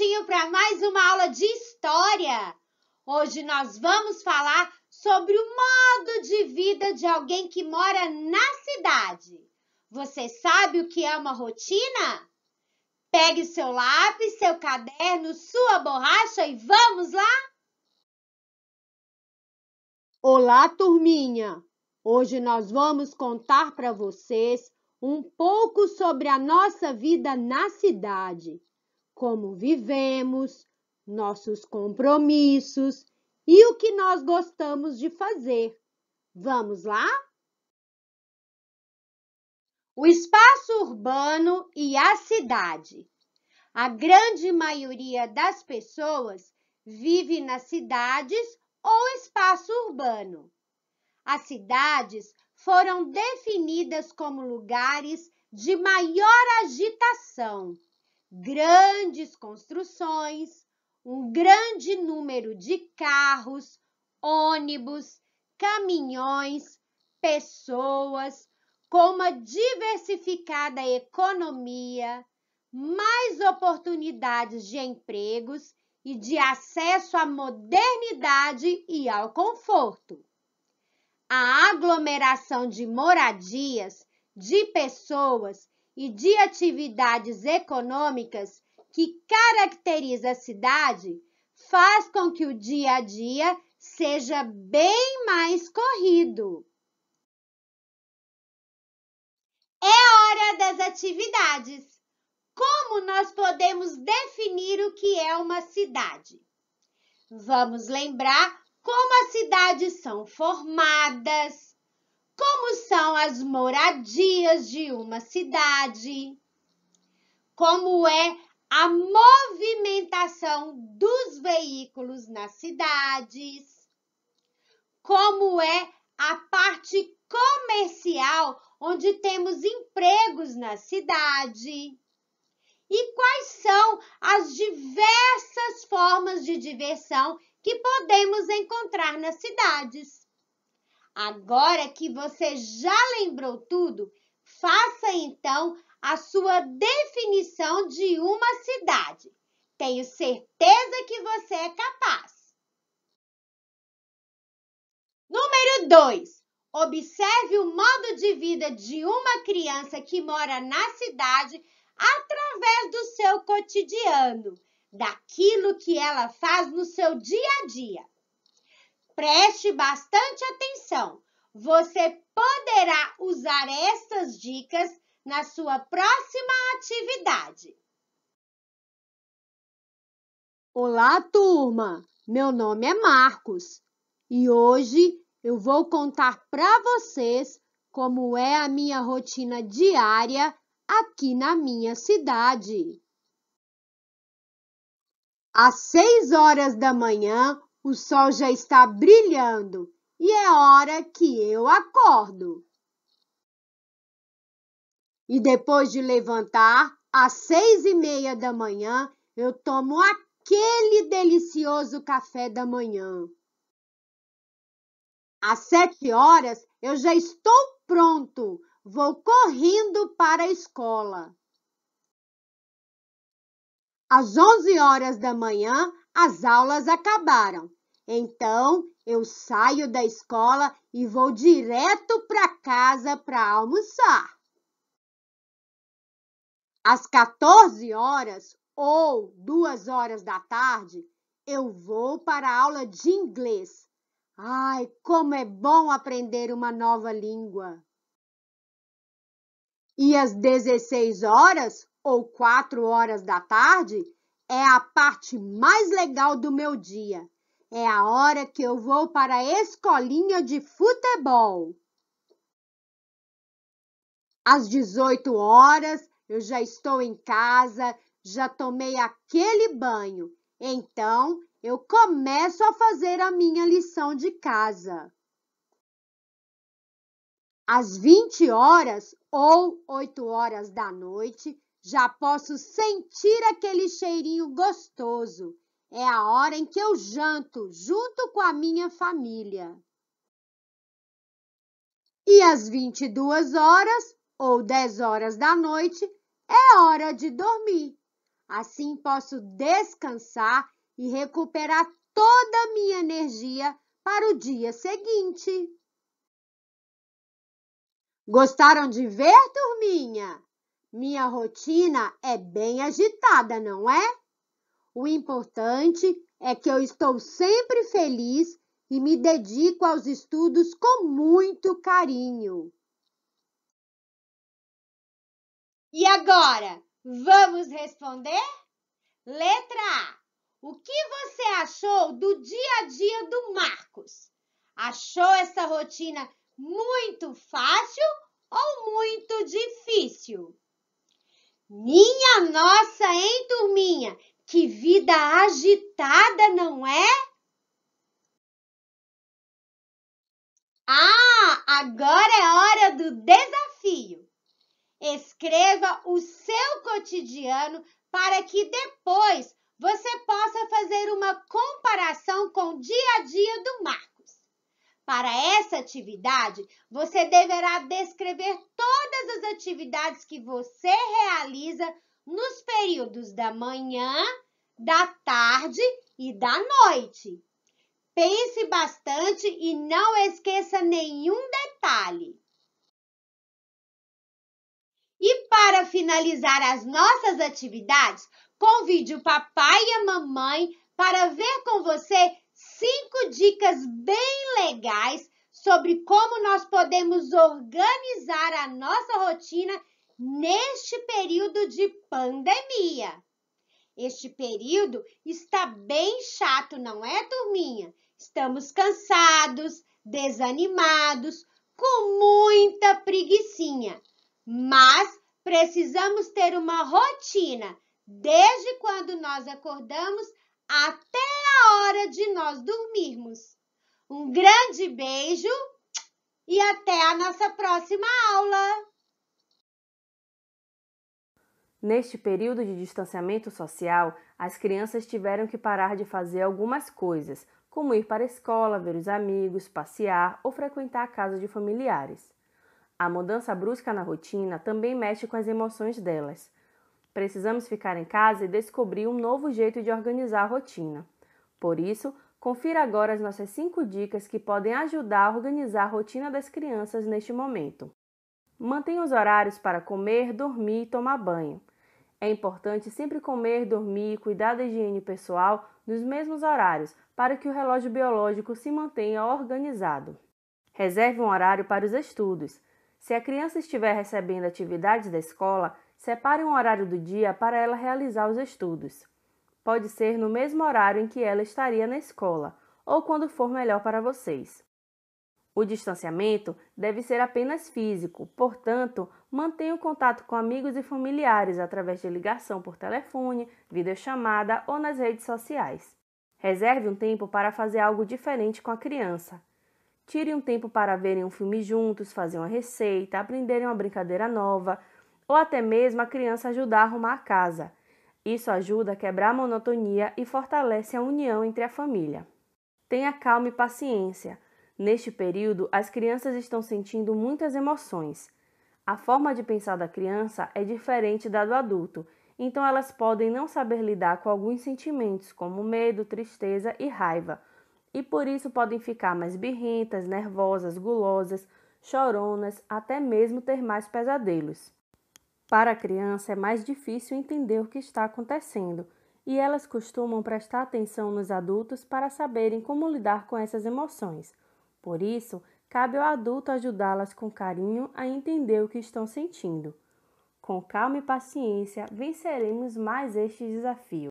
prontinho para mais uma aula de história. Hoje nós vamos falar sobre o modo de vida de alguém que mora na cidade. Você sabe o que é uma rotina? Pegue seu lápis, seu caderno, sua borracha e vamos lá? Olá, turminha! Hoje nós vamos contar para vocês um pouco sobre a nossa vida na cidade como vivemos, nossos compromissos e o que nós gostamos de fazer. Vamos lá? O espaço urbano e a cidade. A grande maioria das pessoas vive nas cidades ou espaço urbano. As cidades foram definidas como lugares de maior agitação, grandes construções, um grande número de carros, ônibus, caminhões, pessoas, com uma diversificada economia, mais oportunidades de empregos e de acesso à modernidade e ao conforto. A aglomeração de moradias, de pessoas e de atividades econômicas que caracteriza a cidade faz com que o dia a dia seja bem mais corrido. É hora das atividades. Como nós podemos definir o que é uma cidade? Vamos lembrar como as cidades são formadas, como são as moradias de uma cidade, como é a movimentação dos veículos nas cidades, como é a parte comercial, onde temos empregos na cidade. E quais são as diversas formas de diversão que podemos encontrar nas cidades? Agora que você já lembrou tudo, faça então a sua definição de uma cidade. Tenho certeza que você é capaz. Número 2. Observe o modo de vida de uma criança que mora na cidade através do seu cotidiano, daquilo que ela faz no seu dia a dia. Preste bastante atenção. Você poderá usar estas dicas na sua próxima atividade. Olá, turma! Meu nome é Marcos e hoje eu vou contar para vocês como é a minha rotina diária aqui na minha cidade. Às 6 horas da manhã, o sol já está brilhando e é hora que eu acordo. E depois de levantar, às seis e meia da manhã, eu tomo aquele delicioso café da manhã. Às sete horas, eu já estou pronto, vou correndo para a escola. Às onze horas da manhã, as aulas acabaram. Então, eu saio da escola e vou direto para casa para almoçar. Às 14 horas ou 2 horas da tarde, eu vou para a aula de inglês. Ai, como é bom aprender uma nova língua! E às 16 horas ou 4 horas da tarde, é a parte mais legal do meu dia. É a hora que eu vou para a escolinha de futebol. Às 18 horas eu já estou em casa, já tomei aquele banho. Então eu começo a fazer a minha lição de casa. Às 20 horas ou 8 horas da noite, já posso sentir aquele cheirinho gostoso. É a hora em que eu janto junto com a minha família. E às 22 horas ou 10 horas da noite é hora de dormir. Assim posso descansar e recuperar toda a minha energia para o dia seguinte. Gostaram de ver, turminha? Minha rotina é bem agitada, não é? O importante é que eu estou sempre feliz e me dedico aos estudos com muito carinho. E agora, vamos responder? Letra A. O que você achou do dia a dia do Marcos? Achou essa rotina muito fácil ou muito difícil? Minha nossa, hein, turminha? Que vida agitada, não é? Ah, agora é hora do desafio. Escreva o seu cotidiano para que depois você possa fazer uma comparação com o dia a dia do Marcos. Para essa atividade, você deverá descrever toda todas as atividades que você realiza nos períodos da manhã, da tarde e da noite. Pense bastante e não esqueça nenhum detalhe. E para finalizar as nossas atividades, convide o papai e a mamãe para ver com você cinco dicas bem legais sobre como nós podemos organizar a nossa rotina neste período de pandemia. Este período está bem chato, não é, turminha? Estamos cansados, desanimados, com muita preguiçinha, mas precisamos ter uma rotina desde quando nós acordamos até a hora de nós dormirmos. Um grande beijo e até a nossa próxima aula! Neste período de distanciamento social, as crianças tiveram que parar de fazer algumas coisas, como ir para a escola, ver os amigos, passear ou frequentar a casa de familiares. A mudança brusca na rotina também mexe com as emoções delas. Precisamos ficar em casa e descobrir um novo jeito de organizar a rotina. Por isso, Confira agora as nossas cinco dicas que podem ajudar a organizar a rotina das crianças neste momento. Mantenha os horários para comer, dormir e tomar banho. É importante sempre comer, dormir e cuidar da higiene pessoal nos mesmos horários, para que o relógio biológico se mantenha organizado. Reserve um horário para os estudos. Se a criança estiver recebendo atividades da escola, separe um horário do dia para ela realizar os estudos. Pode ser no mesmo horário em que ela estaria na escola, ou quando for melhor para vocês. O distanciamento deve ser apenas físico, portanto, mantenha o contato com amigos e familiares através de ligação por telefone, videochamada ou nas redes sociais. Reserve um tempo para fazer algo diferente com a criança. Tire um tempo para verem um filme juntos, fazer uma receita, aprenderem uma brincadeira nova, ou até mesmo a criança ajudar a arrumar a casa. Isso ajuda a quebrar a monotonia e fortalece a união entre a família. Tenha calma e paciência. Neste período, as crianças estão sentindo muitas emoções. A forma de pensar da criança é diferente da do adulto, então elas podem não saber lidar com alguns sentimentos, como medo, tristeza e raiva, e por isso podem ficar mais birrentas, nervosas, gulosas, choronas, até mesmo ter mais pesadelos. Para a criança é mais difícil entender o que está acontecendo e elas costumam prestar atenção nos adultos para saberem como lidar com essas emoções. Por isso, cabe ao adulto ajudá-las com carinho a entender o que estão sentindo. Com calma e paciência, venceremos mais este desafio.